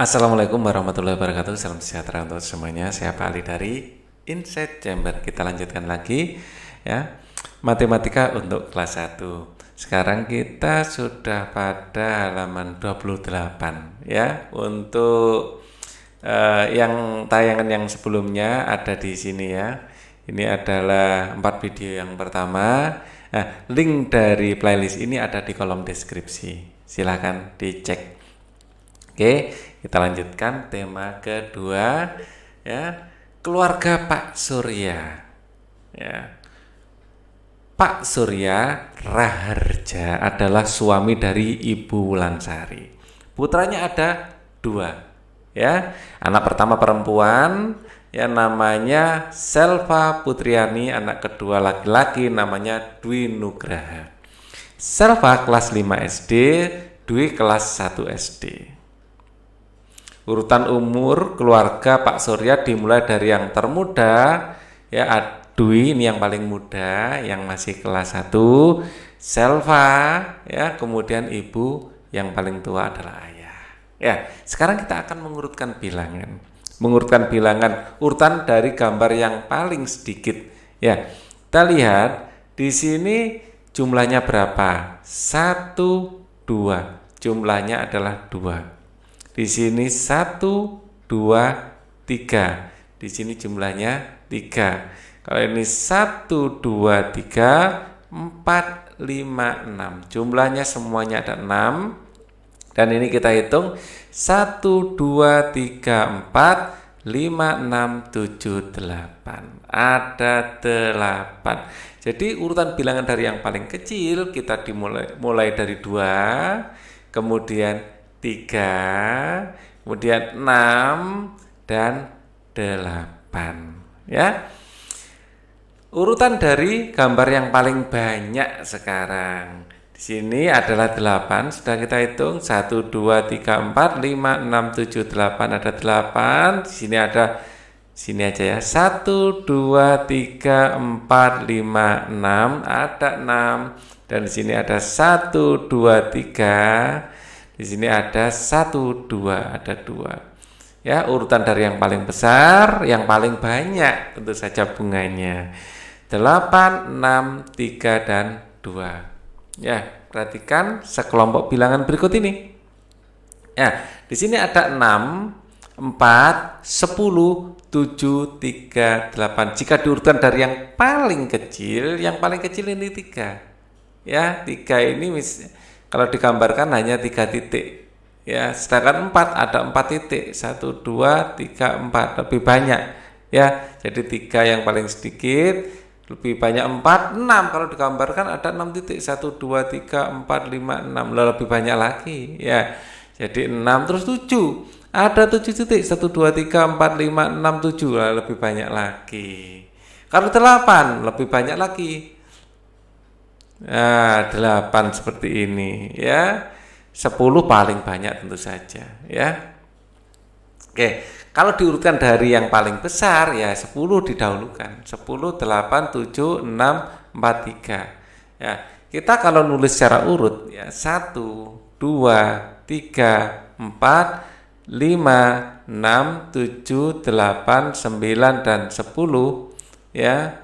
Assalamualaikum warahmatullahi wabarakatuh Salam sejahtera untuk semuanya Saya Pak Ali dari Inside Chamber Kita lanjutkan lagi ya Matematika untuk kelas 1 Sekarang kita sudah pada halaman 28 ya Untuk eh, yang tayangan yang sebelumnya ada di sini ya Ini adalah empat video yang pertama Nah, link dari playlist ini ada di kolom deskripsi. Silahkan dicek. Oke, kita lanjutkan tema kedua ya, keluarga Pak Surya. Ya. Pak Surya Raharja adalah suami dari Ibu Wulansari. Putranya ada dua, ya. Anak pertama perempuan, ya namanya Selva Putriani, anak kedua laki-laki namanya Dwi Nugraha. Selva kelas 5 SD, Dwi kelas 1 SD urutan umur keluarga Pak Surya dimulai dari yang termuda ya Dwi ini yang paling muda yang masih kelas 1 Selva ya kemudian ibu yang paling tua adalah ayah ya sekarang kita akan mengurutkan bilangan mengurutkan bilangan urutan dari gambar yang paling sedikit ya kita lihat di sini jumlahnya berapa satu dua jumlahnya adalah dua di sini 1, 2, 3. Di sini jumlahnya 3. Kalau ini 1, 2, 3, 4, 5, 6. Jumlahnya semuanya ada 6. Dan ini kita hitung 1, 2, 3, 4, 5, 6, 7, 8 Ada 8 Jadi urutan bilangan dari yang paling kecil Kita dimulai mulai dari 2 Kemudian 3, kemudian 6 dan 8 ya. Urutan dari gambar yang paling banyak sekarang. Di sini adalah 8, sudah kita hitung 1 2 3 4 5 6 7 8 ada 8. Di sini ada sini aja ya. 1 2 3 4 5 6 ada 6 dan di sini ada 1 2 3 di sini ada satu, dua, ada dua. Ya, urutan dari yang paling besar, yang paling banyak tentu saja bunganya. 8, 6, 3, dan 2. Ya, perhatikan sekelompok bilangan berikut ini. Ya, di sini ada 6, 4, 10, 7, 3, 8. Jika diurutkan dari yang paling kecil, yang paling kecil ini 3. Ya, 3 ini misalnya kalau digambarkan hanya tiga titik, ya. Sedangkan empat ada empat titik, satu, dua, tiga, empat lebih banyak, ya. Jadi tiga yang paling sedikit, lebih banyak empat, enam. Kalau digambarkan ada enam titik, satu, dua, tiga, empat, lima, enam, lebih banyak lagi, ya. Jadi enam terus tujuh ada tujuh titik satu dua tiga empat lima enam tujuh lah lebih banyak lagi kalau delapan lebih banyak lagi Nah, delapan seperti ini ya. Sepuluh paling banyak tentu saja ya. Oke, kalau diurutkan dari yang paling besar ya sepuluh didahulukan. Sepuluh, delapan, tujuh, enam, empat, tiga. Ya, kita kalau nulis secara urut ya satu, dua, tiga, empat, 5, 6, 7, 8, 9, dan 10 ya.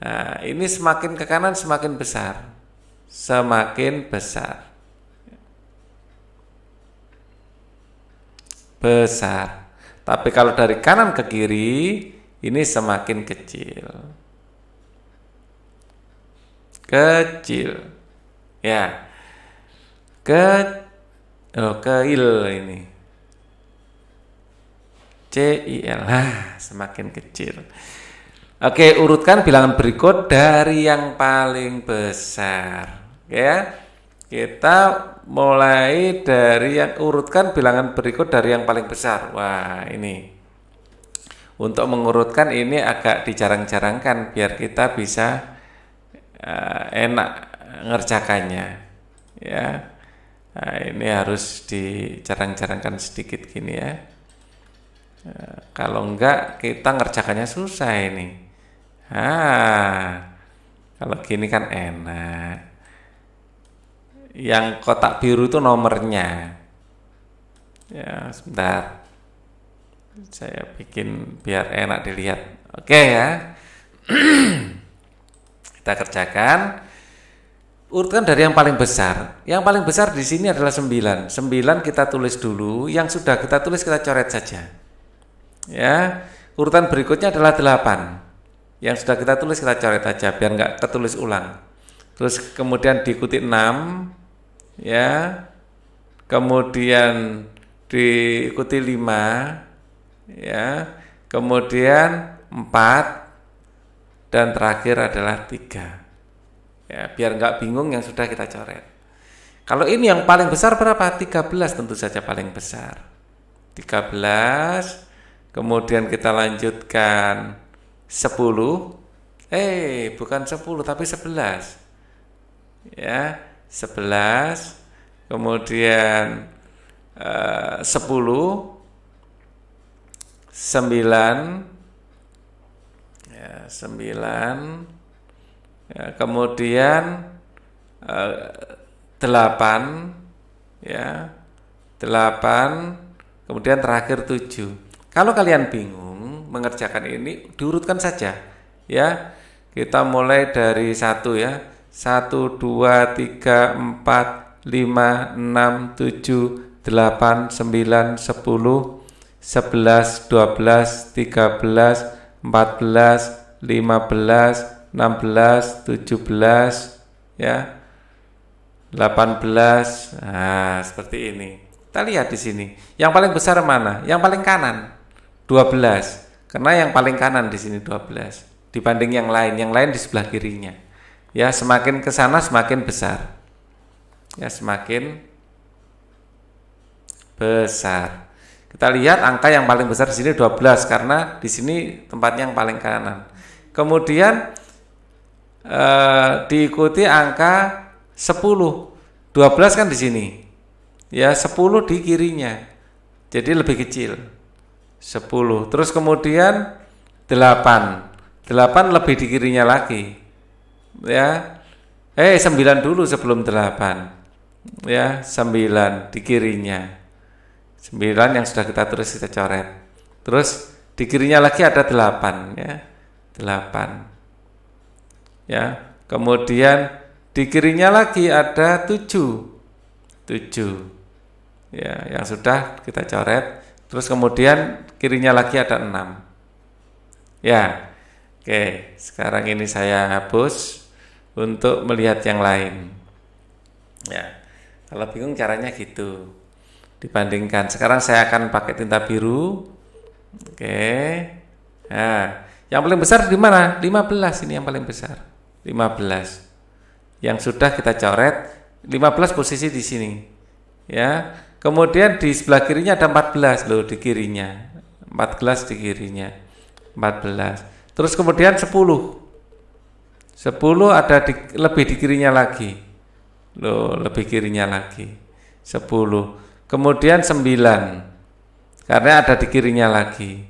Nah, ini semakin ke kanan semakin besar semakin besar. Besar. Tapi kalau dari kanan ke kiri, ini semakin kecil. Kecil. Ya. Ke oh, il ini. C I L. Nah, semakin kecil. Oke, urutkan bilangan berikut dari yang paling besar. Ya. Kita mulai dari yang urutkan bilangan berikut dari yang paling besar. Wah, ini. Untuk mengurutkan ini agak dijarang-jarangkan biar kita bisa uh, enak ngerjakannya. Ya. Nah, ini harus dijarang-jarangkan sedikit gini ya. Eh, kalau enggak kita ngerjakannya susah ini. Ah, kalau gini kan enak. Yang kotak biru itu nomornya. Ya, sebentar. Saya bikin biar enak dilihat. Oke ya. Kita kerjakan. Urutkan dari yang paling besar. Yang paling besar di sini adalah 9. 9 kita tulis dulu, yang sudah kita tulis kita coret saja. Ya. Urutan berikutnya adalah 8 yang sudah kita tulis kita coret aja biar nggak ketulis ulang terus kemudian diikuti 6 ya kemudian diikuti 5 ya kemudian 4 dan terakhir adalah 3 ya biar nggak bingung yang sudah kita coret kalau ini yang paling besar berapa? 13 tentu saja paling besar 13 kemudian kita lanjutkan 10 eh bukan 10 tapi 11 ya 11 kemudian uh, 10 9 ya 9 ya, kemudian uh, eh, 8 ya 8 kemudian terakhir 7 kalau kalian bingung mengerjakan ini diurutkan saja ya kita mulai dari satu ya satu dua tiga empat lima enam tujuh delapan sembilan sepuluh sebelas dua belas tiga belas empat belas lima belas enam belas tujuh belas ya 18 nah seperti ini kita lihat di sini yang paling besar mana yang paling kanan 12 karena yang paling kanan di sini 12 dibanding yang lain, yang lain di sebelah kirinya. Ya, semakin ke sana semakin besar. Ya, semakin besar. Kita lihat angka yang paling besar di sini 12 karena di sini tempatnya yang paling kanan. Kemudian eh, diikuti angka 10. 12 kan di sini. Ya, 10 di kirinya. Jadi lebih kecil. 10. Terus kemudian 8. 8 lebih di kirinya lagi. Ya. Eh 9 dulu sebelum 8. Ya, 9 di kirinya. 9 yang sudah kita terus kita coret. Terus di kirinya lagi ada 8 ya. 8. Ya. Kemudian di kirinya lagi ada 7. 7. Ya, yang sudah kita coret Terus kemudian kirinya lagi ada 6. Ya. Oke, sekarang ini saya hapus untuk melihat yang lain. Ya. Kalau bingung caranya gitu. Dibandingkan. Sekarang saya akan pakai tinta biru. Oke. Nah, yang paling besar di mana? 15 ini yang paling besar. 15. Yang sudah kita coret 15 posisi di sini. Ya. Kemudian di sebelah kirinya ada 14 loh di kirinya. 4 gelas di kirinya. 14. Terus kemudian 10. 10 ada di, lebih di kirinya lagi. Loh, lebih kirinya lagi. 10. Kemudian 9. Karena ada di kirinya lagi.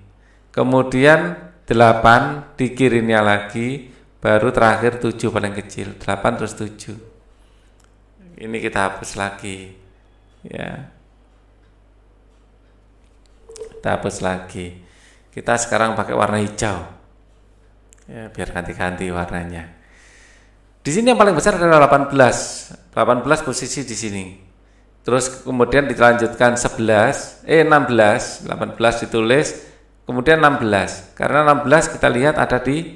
Kemudian 8 di kirinya lagi, baru terakhir 7 paling kecil. 8 terus 7. Ini kita hapus lagi. Ya. Yeah kita hapus lagi kita sekarang pakai warna hijau ya, biar ganti-ganti warnanya di sini yang paling besar adalah 18 18 posisi di sini terus kemudian dilanjutkan 11 eh 16 18 ditulis kemudian 16 karena 16 kita lihat ada di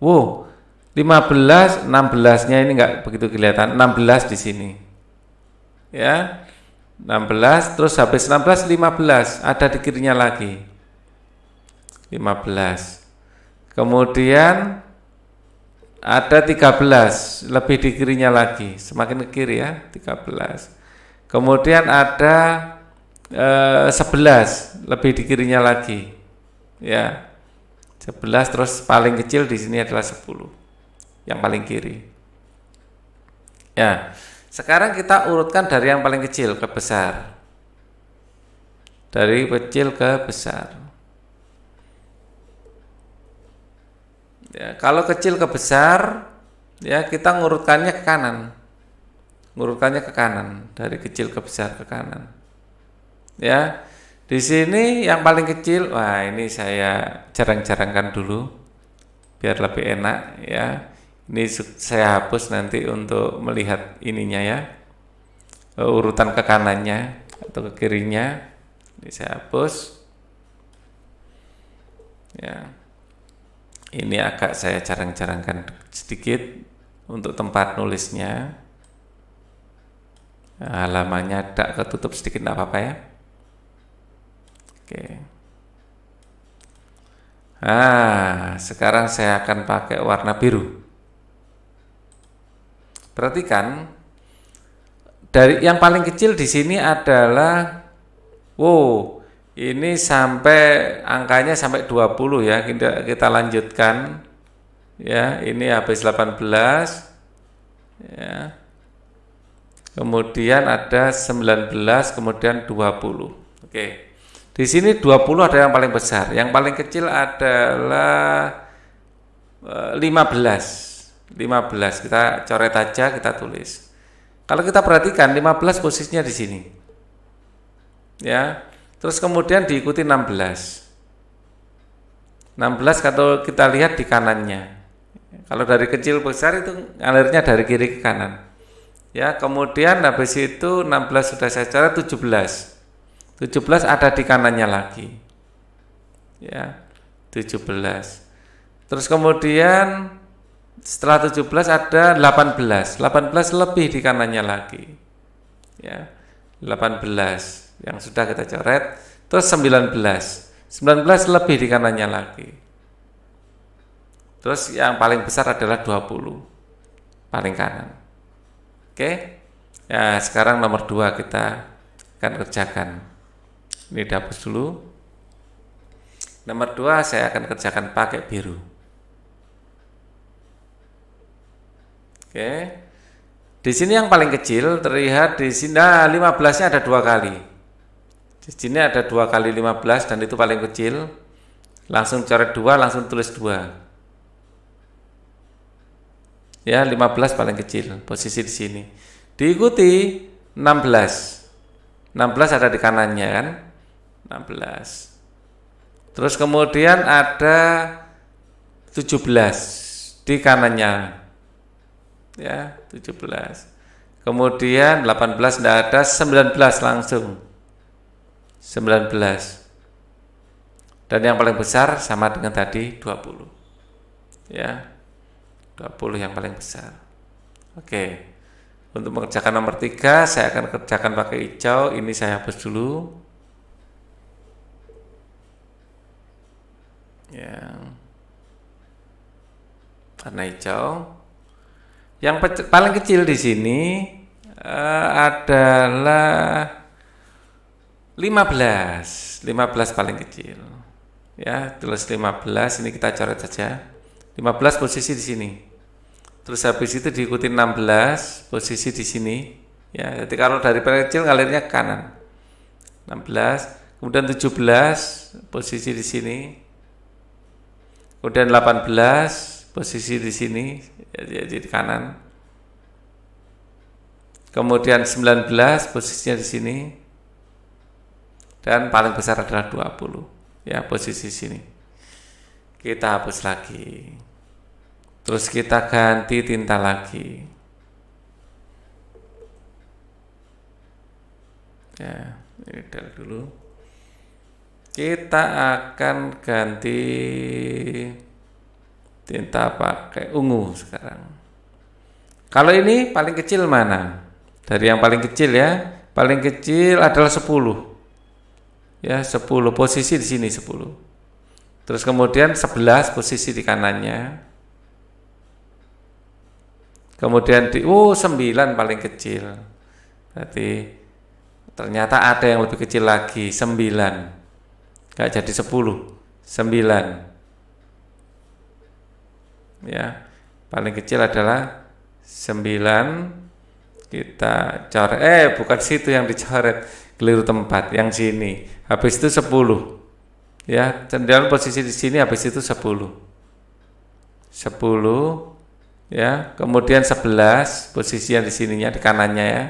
wow 15 16 nya ini enggak begitu kelihatan 16 di sini ya 16 terus habis 16 15 ada di kirinya lagi 15 kemudian ada 13 lebih di kirinya lagi semakin ke kiri ya 13 kemudian ada eh, 11 lebih di kirinya lagi ya 11 terus paling kecil di sini adalah 10 yang paling kiri ya sekarang kita urutkan dari yang paling kecil ke besar. Dari kecil ke besar. Ya, kalau kecil ke besar, ya kita ngurutkannya ke kanan. Ngurutkannya ke kanan, dari kecil ke besar ke kanan. Ya. Di sini yang paling kecil, wah ini saya jarang-jarangkan dulu biar lebih enak ya. Ini saya hapus nanti untuk melihat ininya ya. Eh, urutan ke kanannya atau ke kirinya. Ini saya hapus. Ya. Ini agak saya jarang-jarangkan sedikit untuk tempat nulisnya. Halamannya tak ketutup sedikit tidak apa-apa ya. Oke. Ah, sekarang saya akan pakai warna biru. Perhatikan dari yang paling kecil di sini adalah wow, ini sampai angkanya sampai 20 ya. Kita kita lanjutkan. Ya, ini habis 18. Ya. Kemudian ada 19, kemudian 20. Oke. Di sini 20 ada yang paling besar. Yang paling kecil adalah 15. Eh, 15 kita coret aja kita tulis. Kalau kita perhatikan 15 posisinya di sini. Ya. Terus kemudian diikuti 16. 16 kalau kita lihat di kanannya. Kalau dari kecil besar itu alirnya dari kiri ke kanan. Ya, kemudian habis itu 16 sudah saya coret 17. 17 ada di kanannya lagi. Ya. 17. Terus kemudian setelah 17 ada 18. 18 lebih di kanannya lagi. Ya. 18 yang sudah kita coret. Terus 19. 19 lebih di kanannya lagi. Terus yang paling besar adalah 20. Paling kanan. Oke. Ya, sekarang nomor 2 kita akan kerjakan. Ini dihapus dulu. Nomor 2 saya akan kerjakan pakai biru. Oke. Di sini yang paling kecil terlihat di sini nah 15-nya ada dua kali. Di sini ada dua kali 15 dan itu paling kecil. Langsung coret dua, langsung tulis dua. Ya, 15 paling kecil posisi di sini. Diikuti 16. 16 ada di kanannya kan? 16. Terus kemudian ada 17 di kanannya ya 17 kemudian 18 tidak ada 19 langsung 19 dan yang paling besar sama dengan tadi 20 ya 20 yang paling besar oke untuk mengerjakan nomor 3 saya akan kerjakan pakai hijau ini saya hapus dulu ya warna hijau yang paling kecil di sini uh, adalah 15. 15 paling kecil. Ya, tulis 15 ini kita coret saja. 15 posisi di sini. Terus habis itu diikuti 16 posisi di sini. Ya, jadi kalau dari paling kecil ngalirnya ke kanan. 16, kemudian 17 posisi di sini. Kemudian 18 posisi di sini jadi ya, ya, kanan kemudian 19 posisinya di sini dan paling besar adalah 20 ya posisi sini kita hapus lagi terus kita ganti tinta lagi ya ini dari dulu kita akan ganti tinta pakai ungu sekarang. Kalau ini paling kecil mana? Dari yang paling kecil ya, paling kecil adalah 10. Ya, 10 posisi di sini 10. Terus kemudian 11 posisi di kanannya. Kemudian di oh 9 paling kecil. Berarti ternyata ada yang lebih kecil lagi, 9. Enggak jadi 10. 9 ya paling kecil adalah 9 kita coret eh bukan situ yang dicoret keliru tempat yang sini habis itu 10 ya cenderung posisi di sini habis itu 10 10 ya kemudian 11 posisi yang di sininya di kanannya ya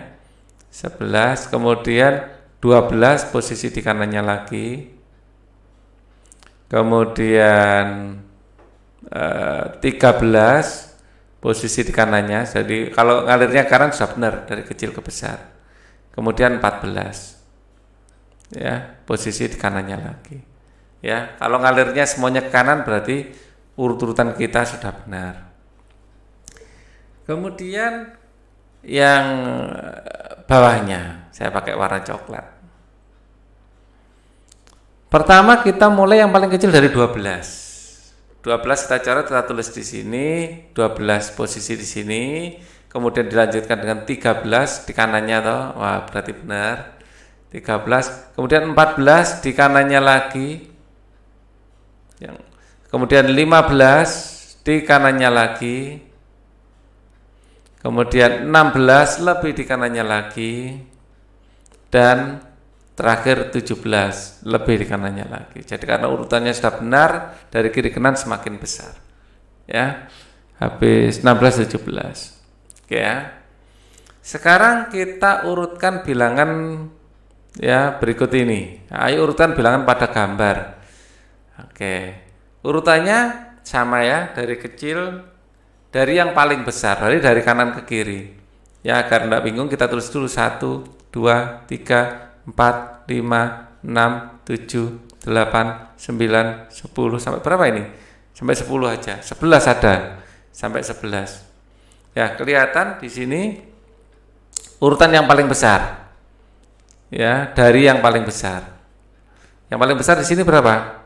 11 kemudian 12 posisi di kanannya lagi kemudian 13 eh, posisi di kanannya. Jadi kalau ngalirnya kanan sudah benar dari kecil ke besar. Kemudian 14. Ya, posisi di kanannya lagi. Ya, kalau ngalirnya semuanya ke kanan berarti urut-urutan kita sudah benar. Kemudian yang eh, bawahnya saya pakai warna coklat. Pertama kita mulai yang paling kecil dari 12. 12 kita coret kita tulis di sini 12 posisi di sini kemudian dilanjutkan dengan 13 di kanannya toh wah berarti benar 13 kemudian 14 di kanannya lagi yang kemudian 15 di kanannya lagi kemudian 16 lebih di kanannya lagi dan terakhir 17 lebih di kanannya lagi. Jadi karena urutannya sudah benar dari kiri kanan semakin besar. Ya. Habis 16 17. Oke ya. Sekarang kita urutkan bilangan ya berikut ini. Ayo urutan bilangan pada gambar. Oke. Urutannya sama ya dari kecil dari yang paling besar dari dari kanan ke kiri. Ya agar tidak bingung kita tulis dulu satu, dua, tiga, 4, 5, 6, 7, 8, 9, 10 sampai berapa ini? Sampai 10 aja. 11 ada. Sampai 11. Ya, kelihatan di sini urutan yang paling besar. Ya, dari yang paling besar. Yang paling besar di sini berapa?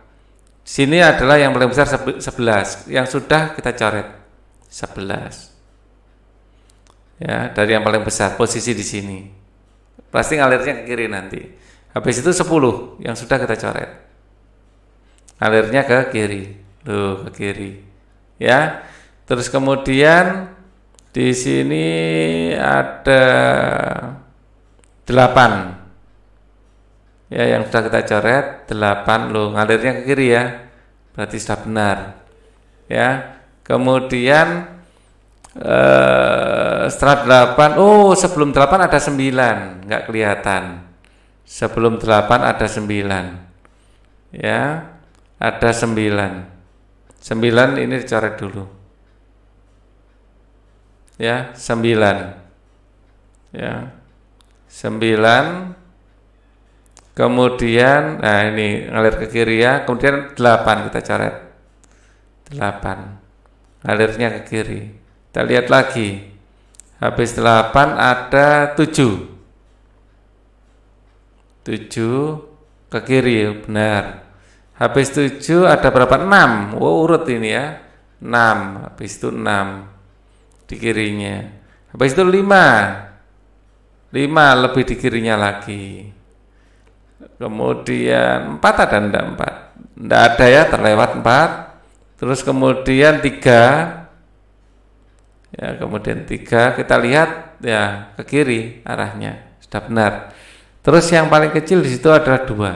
Di sini adalah yang paling besar 11 yang sudah kita coret. 11. Ya, dari yang paling besar posisi di sini. Pasti ngalirnya ke kiri nanti. Habis itu 10 yang sudah kita coret. Ngalirnya ke kiri. Loh, ke kiri. Ya. Terus kemudian di sini ada 8. Ya, yang sudah kita coret 8 loh, ngalirnya ke kiri ya. Berarti sudah benar. Ya. Kemudian eh, setelah 8 oh sebelum 8 ada 9 nggak kelihatan sebelum 8 ada 9 ya ada 9 9 ini dicoret dulu ya 9 ya 9 kemudian nah ini ngalir ke kiri ya kemudian 8 kita coret 8 ngalirnya ke kiri kita lihat lagi. Habis 8 ada 7. 7 ke kiri, benar. Habis 7 ada berapa? 6. Wow, urut ini ya. 6, habis itu 6 di kirinya. Habis itu 5. 5 lebih di kirinya lagi. Kemudian 4 ada enggak 4? Enggak ada ya, terlewat 4. Terus kemudian 3 ya kemudian tiga kita lihat ya ke kiri arahnya sudah benar terus yang paling kecil di situ adalah dua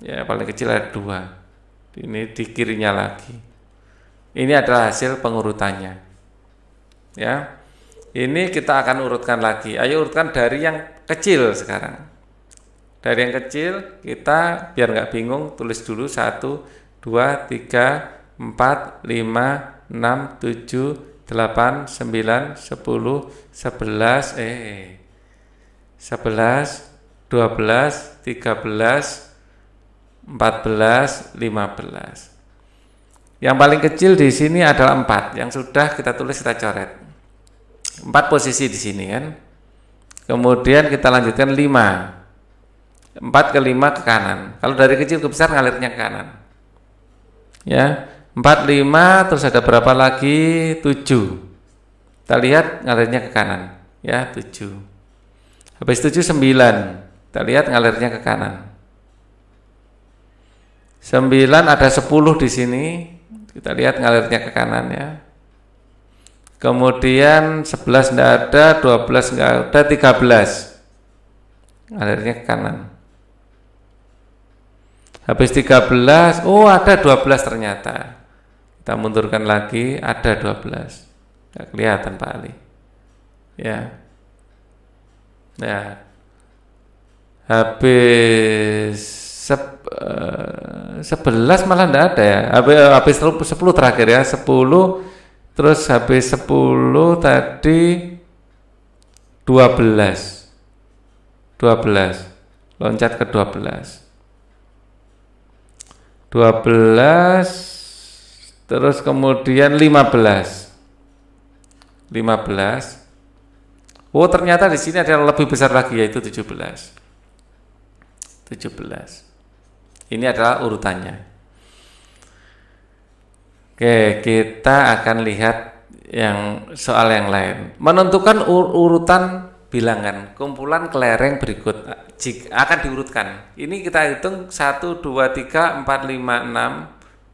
ya paling kecil ada dua ini di kirinya lagi ini adalah hasil pengurutannya ya ini kita akan urutkan lagi ayo urutkan dari yang kecil sekarang dari yang kecil kita biar nggak bingung tulis dulu satu dua tiga empat lima 6, 7, 8, 9, 10, 11, eh, 11, 12, 13, 14, 15. Yang paling kecil di sini adalah 4, yang sudah kita tulis kita coret. 4 posisi di sini kan. Kemudian kita lanjutkan 5. 4 ke 5 ke kanan. Kalau dari kecil ke besar ngalirnya ke kanan. Ya. 4, 5, terus ada berapa lagi? 7. Kita lihat ngalirnya ke kanan ya 7. Habis 7 9. Kita lihat ngalirnya ke kanan. 9 ada 10 di sini. Kita lihat ngalirnya ke kanan ya. Kemudian 11 tidak ada, 12 tidak ada, 13. Ngalirnya ke kanan. Habis 13, oh ada 12 ternyata. Kita mundurkan lagi ada 12. Gak kelihatan Pak Ali. Ya. Ya. Habis sep, uh, eh, 11 malah enggak ada ya. Habis, eh, habis 10 terakhir ya, 10 Terus habis 10 tadi 12. 12. Loncat ke 12. 12 Terus kemudian 15. 15. Oh, ternyata di sini ada yang lebih besar lagi yaitu 17. 17. Ini adalah urutannya. Oke, kita akan lihat yang soal yang lain. Menentukan ur urutan bilangan kumpulan kelereng berikut akan diurutkan. Ini kita hitung 1 2 3 4 5 6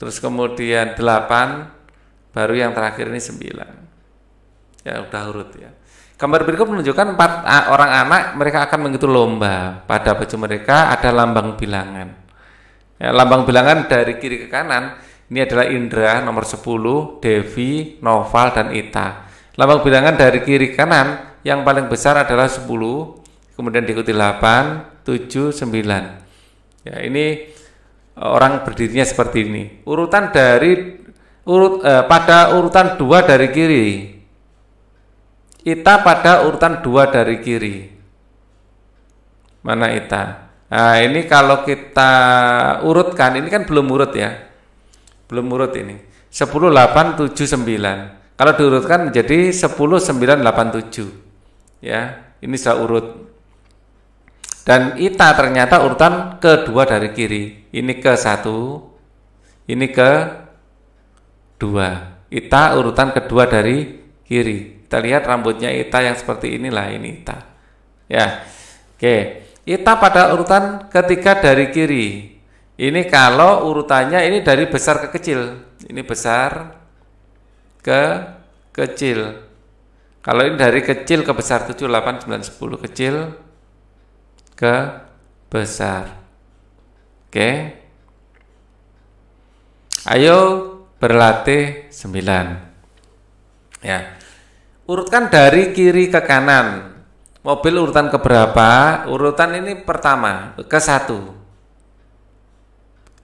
terus kemudian delapan, baru yang terakhir ini sembilan, ya udah urut ya gambar berikut menunjukkan empat orang anak mereka akan mengikuti lomba pada baju mereka ada lambang bilangan ya, lambang bilangan dari kiri ke kanan ini adalah Indra nomor 10 Devi, Noval, dan Ita lambang bilangan dari kiri ke kanan yang paling besar adalah 10 kemudian diikuti 8, 7, 9 ya ini orang berdirinya seperti ini. Urutan dari urut eh, pada urutan dua dari kiri. Ita pada urutan dua dari kiri. Mana ita? Nah, ini kalau kita urutkan, ini kan belum urut ya. Belum urut ini. 10 8 7 9. Kalau diurutkan menjadi 10 9 8 7. Ya, ini sudah urut. Dan ita ternyata urutan kedua dari kiri. Ini ke satu, ini ke dua. Ita urutan kedua dari kiri. Kita lihat rambutnya ita yang seperti inilah ini ita. Ya, oke. Ita pada urutan ketiga dari kiri. Ini kalau urutannya ini dari besar ke kecil. Ini besar ke kecil. Kalau ini dari kecil ke besar 7, 8, 9, 10 kecil ke besar. Oke. Ayo berlatih 9. Ya. Urutkan dari kiri ke kanan. Mobil urutan ke berapa? Urutan ini pertama, ke satu.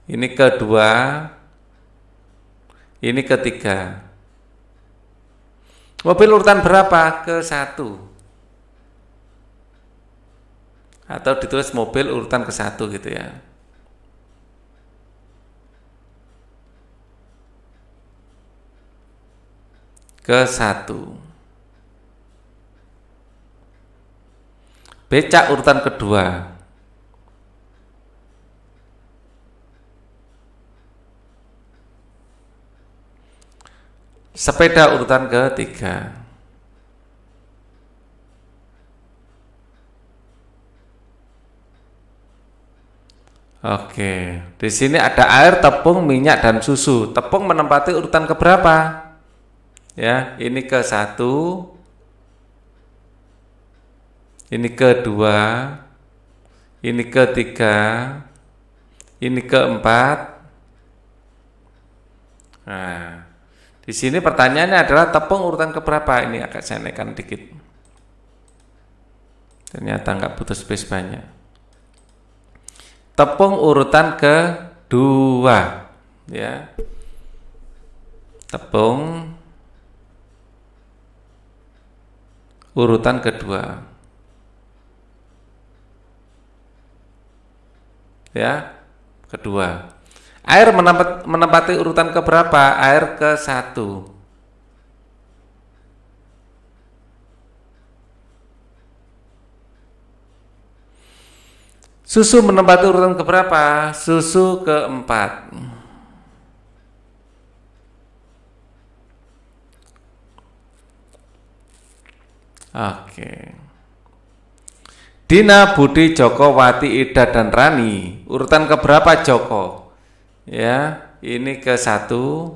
Ini kedua. Ini ketiga. Mobil urutan berapa? Ke satu atau ditulis mobil urutan ke satu gitu ya ke satu becak urutan kedua sepeda urutan ketiga Oke, di sini ada air, tepung, minyak dan susu. Tepung menempati urutan keberapa? Ya, ini ke satu, ini ke dua, ini ke tiga, ini ke empat. Nah, di sini pertanyaannya adalah tepung urutan keberapa? Ini agak saya naikkan dikit. Ternyata nggak butuh space banyak tepung urutan kedua ya tepung urutan kedua ya kedua air menempati urutan keberapa air ke satu Susu menempati urutan keberapa? Susu keempat. Oke. Dina Budi Joko Wati Ida dan Rani. Urutan keberapa Joko? Ya, ini ke satu,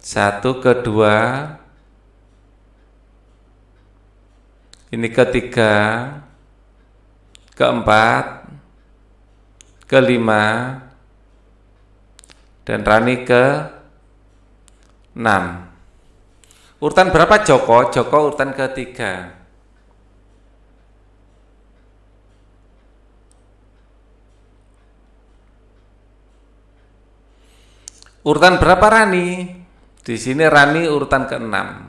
satu kedua, ini ketiga, keempat, kelima, dan Rani ke enam. Urutan berapa Joko? Joko urutan ketiga. Urutan berapa Rani? Di sini Rani urutan keenam.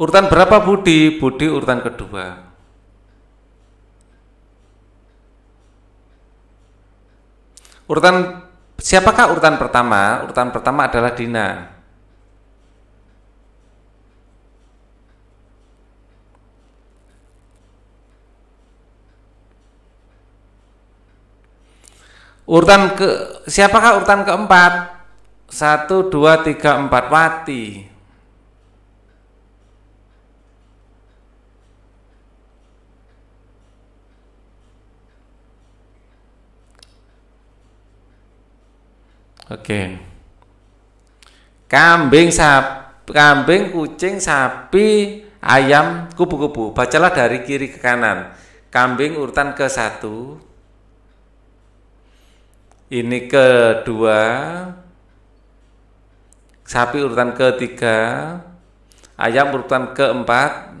Urutan berapa Budi? Budi urutan kedua. Urutan siapakah urutan pertama? Urutan pertama adalah Dina. Urutan ke siapakah urutan keempat? Satu, dua, tiga, empat Wati. Oke. Kambing sap, kambing, kucing, sapi, ayam, kupu-kupu. Bacalah dari kiri ke kanan. Kambing urutan ke satu. Ini kedua. Sapi urutan ketiga. Ayam urutan keempat.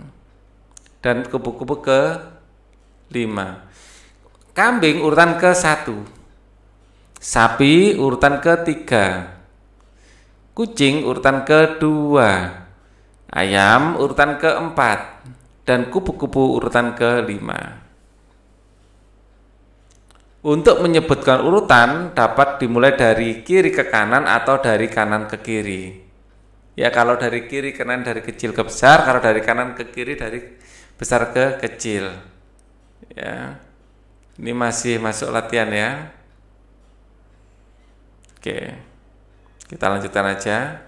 Dan kupu-kupu ke lima. Kambing urutan ke satu. Sapi urutan ketiga. Kucing urutan kedua. Ayam urutan keempat dan kupu-kupu urutan kelima. Untuk menyebutkan urutan dapat dimulai dari kiri ke kanan atau dari kanan ke kiri. Ya kalau dari kiri ke kanan dari kecil ke besar, kalau dari kanan ke kiri dari besar ke kecil. Ya. Ini masih masuk latihan ya. Oke, kita lanjutkan aja.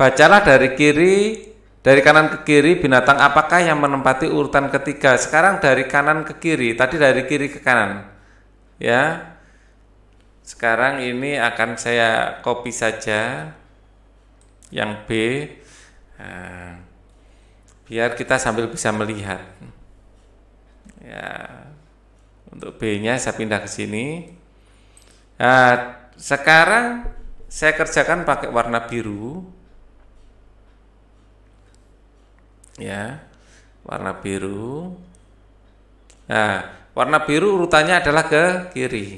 Bacalah dari kiri, dari kanan ke kiri, binatang apakah yang menempati urutan ketiga? Sekarang dari kanan ke kiri, tadi dari kiri ke kanan. Ya, sekarang ini akan saya copy saja yang B, nah, biar kita sambil bisa melihat. Ya, untuk B-nya saya pindah ke sini. Nah, sekarang saya kerjakan pakai warna biru. Ya. Warna biru. Nah, warna biru urutannya adalah ke kiri.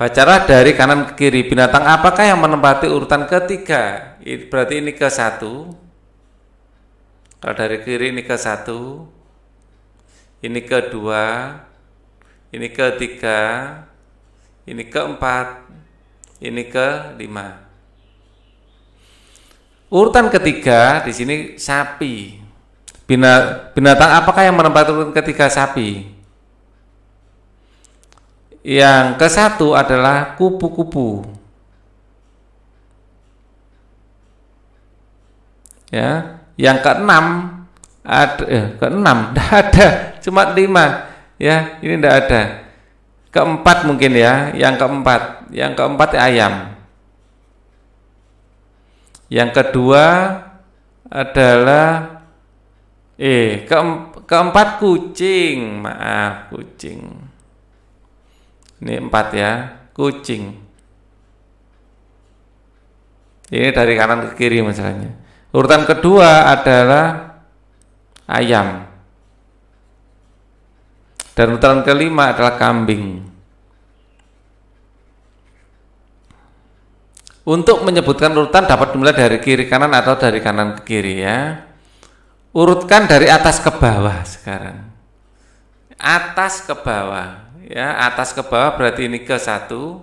Bacalah dari kanan ke kiri binatang apakah yang menempati urutan ketiga? Berarti ini ke satu. Kalau dari kiri ini ke satu, ini ke dua, ini ke tiga, ini ke empat, ini ke lima. Urutan ketiga di sini sapi. binatang apakah yang menempati urutan ketiga sapi? Yang ke satu adalah kupu-kupu. Ya, yang keenam ada eh, keenam ada cuma lima ya ini tidak ada keempat mungkin ya yang keempat yang keempat ya ayam yang kedua adalah eh ke, keempat kucing maaf kucing ini empat ya kucing ini dari kanan ke kiri masalahnya urutan kedua adalah ayam dan putaran kelima adalah kambing. Untuk menyebutkan urutan dapat dimulai dari kiri kanan atau dari kanan ke kiri ya. Urutkan dari atas ke bawah sekarang. Atas ke bawah ya, atas ke bawah berarti ini ke satu,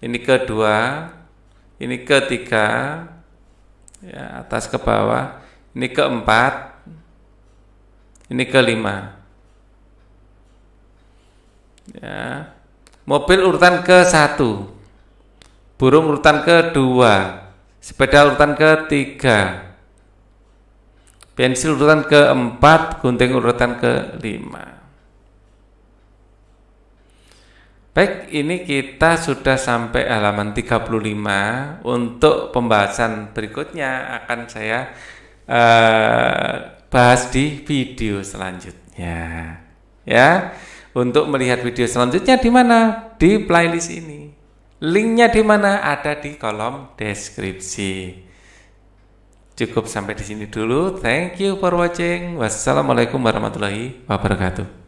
ini ke dua, ini ke tiga, ya, atas ke bawah, ini ke empat, ini kelima. Ya. Mobil urutan ke satu, burung urutan ke dua, sepeda urutan ke tiga, pensil urutan ke empat, gunting urutan ke lima. Baik, ini kita sudah sampai halaman 35. Untuk pembahasan berikutnya akan saya eh, bahas di video selanjutnya. Ya. Untuk melihat video selanjutnya di mana? Di playlist ini. Linknya di mana? Ada di kolom deskripsi. Cukup sampai di sini dulu. Thank you for watching. Wassalamualaikum warahmatullahi wabarakatuh.